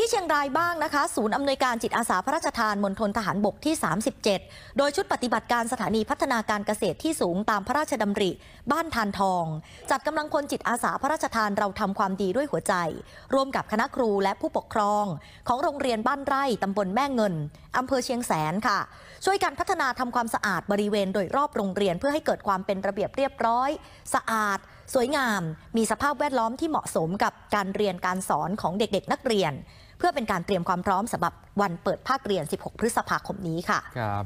ที่เชียงรายบ้างนะคะ ศูนย์อำนวยการจิตอาสาพระราชทานมณฑลทหารบกที่ 37 โดยชุดปฏิบัติการสถานีพัฒนาการเกษตรที่สูงตามพระราชดำริบ้านทานทอง จัดกำลังคนจิตอาสาพระราชทานเราทำความดีด้วยหัวใจร่วมกับคณะครูและผู้ปกครองของโรงเรียนบ้านไร่ตำบลแม่เงินอำเภอเชียงแสนค่ะ ช่วยกันพัฒนาทำความสะอาดบริเวณโดยรอบโรงเรียน เพื่อให้เกิดความเป็นระเบียบเรียบร้อย สะอาด สวยงาม มีสภาพแวดล้อมที่เหมาะสมกับการเรียนการสอนของเด็กๆ นักเรียน เพื่อเป็นการเตรียมความพร้อมสำหรับวันเปิดภาคเรียน 16 พฤษภาคมนี้ค่ะครับ